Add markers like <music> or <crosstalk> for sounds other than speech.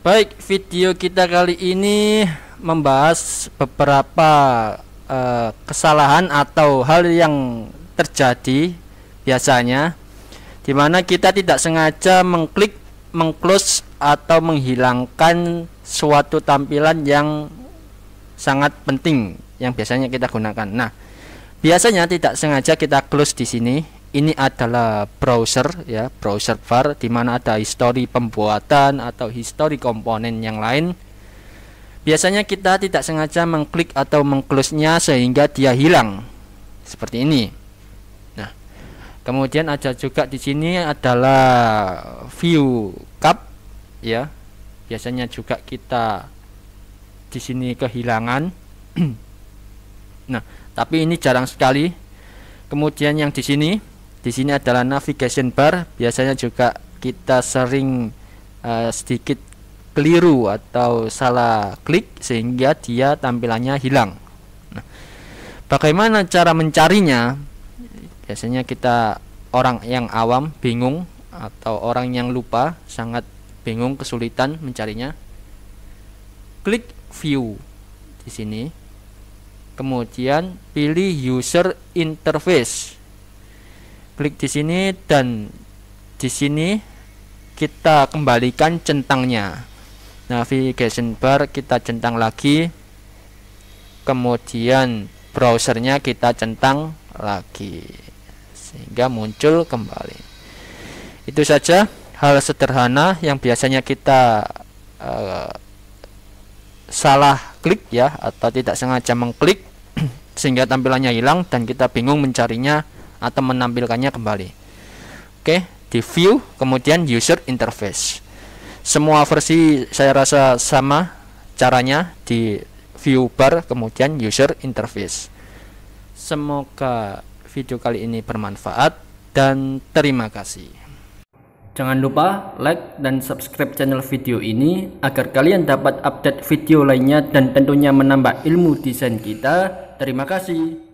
Baik, video kita kali ini membahas beberapa uh, kesalahan atau hal yang terjadi biasanya di mana kita tidak sengaja mengklik, mengclose atau menghilangkan suatu tampilan yang sangat penting yang biasanya kita gunakan. Nah, biasanya tidak sengaja kita close di sini ini adalah browser ya browser var di mana ada histori pembuatan atau histori komponen yang lain biasanya kita tidak sengaja mengklik atau mengclose-nya sehingga dia hilang seperti ini nah kemudian ada juga di sini adalah view cup ya biasanya juga kita di sini kehilangan <clears throat> nah tapi ini jarang sekali kemudian yang di sini di sini adalah navigation bar, biasanya juga kita sering uh, sedikit keliru atau salah klik sehingga dia tampilannya hilang. Nah, bagaimana cara mencarinya? Biasanya kita orang yang awam bingung atau orang yang lupa sangat bingung kesulitan mencarinya. Klik view di sini. Kemudian pilih user interface klik di sini dan di sini kita kembalikan centangnya navigation bar kita centang lagi kemudian browsernya kita centang lagi sehingga muncul kembali itu saja hal sederhana yang biasanya kita uh, salah klik ya atau tidak sengaja mengklik <clears throat> sehingga tampilannya hilang dan kita bingung mencarinya atau menampilkannya kembali. Oke, di view kemudian user interface. Semua versi saya rasa sama caranya di view bar kemudian user interface. Semoga video kali ini bermanfaat dan terima kasih. Jangan lupa like dan subscribe channel video ini agar kalian dapat update video lainnya dan tentunya menambah ilmu desain kita. Terima kasih.